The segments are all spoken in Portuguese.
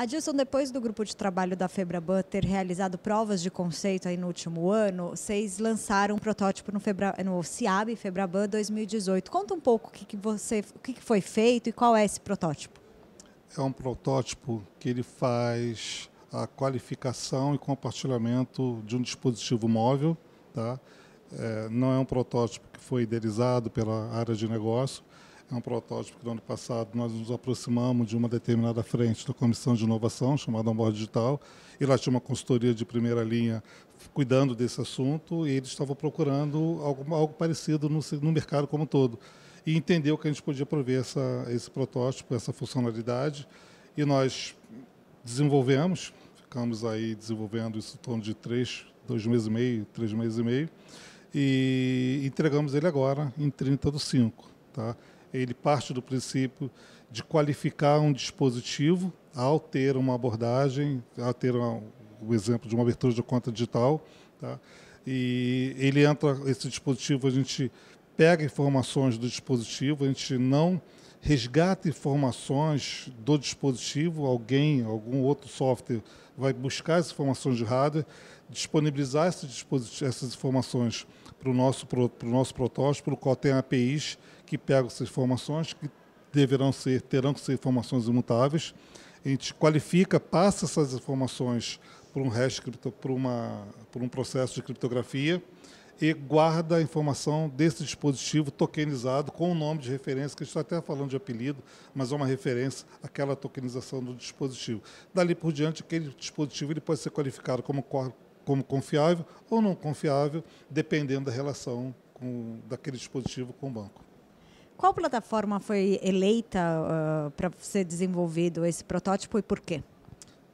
Adilson, depois do grupo de trabalho da Febraban ter realizado provas de conceito aí no último ano, vocês lançaram um protótipo no, Febra, no CIAB Febraban 2018. Conta um pouco o que, que, você, o que, que foi feito e qual é esse protótipo. É um protótipo que ele faz a qualificação e compartilhamento de um dispositivo móvel, tá? É, não é um protótipo que foi idealizado pela área de negócio, é um protótipo que no ano passado nós nos aproximamos de uma determinada frente da Comissão de Inovação, chamada Onboard Digital, e lá tinha uma consultoria de primeira linha cuidando desse assunto, e eles estavam procurando algo, algo parecido no, no mercado como um todo. E entendeu que a gente podia prover essa, esse protótipo, essa funcionalidade, e nós desenvolvemos, ficamos aí desenvolvendo isso em torno de três, dois meses e meio, três meses e meio, e entregamos ele agora, em 30 do 5. Tá? ele parte do princípio de qualificar um dispositivo ao ter uma abordagem, ao ter uma, o exemplo de uma abertura de conta digital, tá? e ele entra esse dispositivo a gente pega informações do dispositivo, a gente não resgata informações do dispositivo, alguém, algum outro software vai buscar as informações de hardware, disponibilizar essas informações para o nosso, pro, nosso protótipo, o qual tem APIs que pegam essas informações, que deverão ser, terão que ser informações imutáveis. A gente qualifica, passa essas informações por um hash, por, uma, por um processo de criptografia e guarda a informação desse dispositivo tokenizado com o nome de referência, que a gente está até falando de apelido, mas é uma referência àquela tokenização do dispositivo. Dali por diante, aquele dispositivo ele pode ser qualificado como como confiável ou não confiável, dependendo da relação com, daquele dispositivo com o banco. Qual plataforma foi eleita uh, ah, para ser desenvolvido esse protótipo e por quê?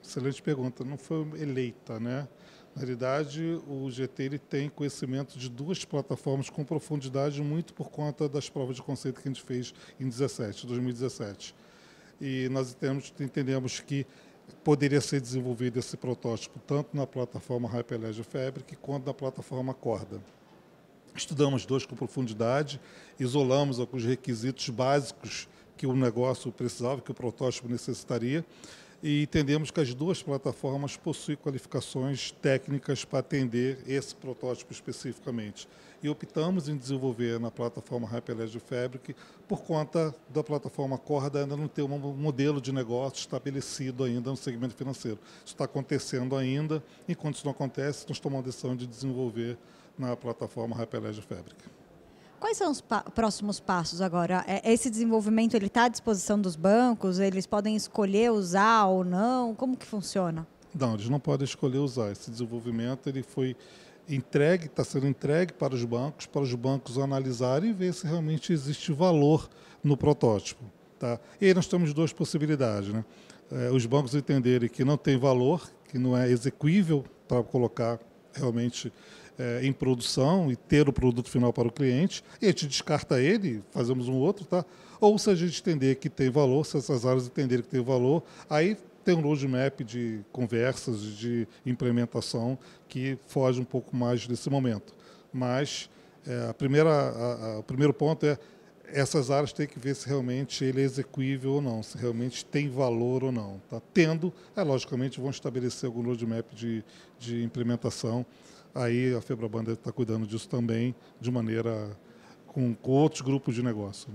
Excelente pergunta. Não foi eleita, né? Na realidade, o GT ele tem conhecimento de duas plataformas com profundidade muito por conta das provas de conceito que a gente fez em 17, 2017. E nós entendemos que poderia ser desenvolvido esse protótipo tanto na plataforma Hyperledger Fabric quanto na plataforma Corda. Estudamos dois com profundidade, isolamos alguns requisitos básicos que o negócio precisava, que o protótipo necessitaria. E entendemos que as duas plataformas possuem qualificações técnicas para atender esse protótipo especificamente. E optamos em desenvolver na plataforma Hyperledger Fabric por conta da plataforma Corda ainda não ter um modelo de negócio estabelecido ainda no segmento financeiro. Isso está acontecendo ainda. Enquanto isso não acontece, nós tomamos a decisão de desenvolver na plataforma Hyperledger Fabric. Quais são os pa próximos passos agora? É, esse desenvolvimento ele está à disposição dos bancos? Eles podem escolher usar ou não? Como que funciona? Não, eles não podem escolher usar. Esse desenvolvimento ele foi entregue, está sendo entregue para os bancos, para os bancos analisarem e ver se realmente existe valor no protótipo. Tá? E aí nós temos duas possibilidades. Né? É, os bancos entenderem que não tem valor, que não é execuível para colocar realmente é, em produção e ter o produto final para o cliente, e a gente descarta ele, fazemos um outro, tá? Ou se a gente entender que tem valor, se essas áreas entenderem que tem valor, aí tem um roadmap de conversas, de implementação que foge um pouco mais desse momento. Mas é, a primeira, a, a, o primeiro ponto é essas áreas têm que ver se realmente ele é executível ou não, se realmente tem valor ou não. Tá? Tendo, é, logicamente, vão estabelecer algum roadmap de, de implementação. Aí a Febraban deve estar cuidando disso também, de maneira com, com outros grupos de negócio.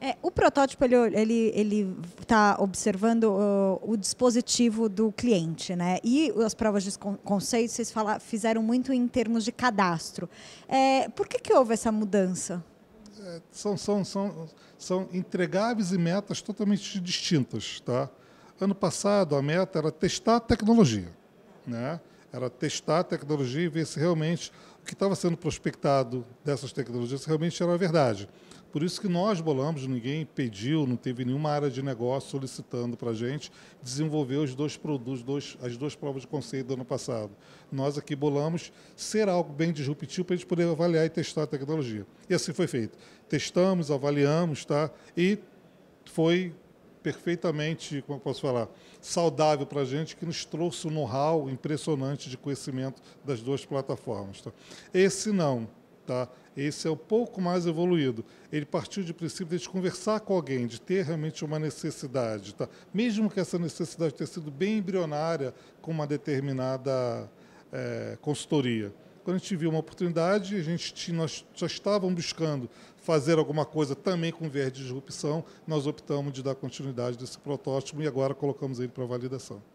É, o protótipo ele ele ele está observando uh, o dispositivo do cliente, né? E as provas de conceito vocês fala, fizeram muito em termos de cadastro. É, por que que houve essa mudança? É, são, são, são, são entregáveis e metas totalmente distintas. Tá? Ano passado, a meta era testar a tecnologia. Né? era testar a tecnologia e ver se realmente o que estava sendo prospectado dessas tecnologias realmente era verdade. Por isso que nós bolamos, ninguém pediu, não teve nenhuma área de negócio solicitando para a gente desenvolver os dois produtos, dois, as duas provas de conceito do ano passado. Nós aqui bolamos ser algo bem disruptivo para a gente poder avaliar e testar a tecnologia. E assim foi feito. Testamos, avaliamos, tá? E foi perfeitamente, como posso falar, saudável para a gente, que nos trouxe um know-how impressionante de conhecimento das duas plataformas. Tá? Esse não. Tá? Esse é um pouco mais evoluído. Ele partiu de princípio de conversar com alguém, de ter realmente uma necessidade, tá? Mesmo que essa necessidade tenha sido bem embrionária com uma determinada é, consultoria. Quando a gente viu uma oportunidade, a gente nós já estávamos buscando fazer alguma coisa também com viés de disrupção, nós optamos de dar continuidade desse protótipo e agora colocamos ele para validação.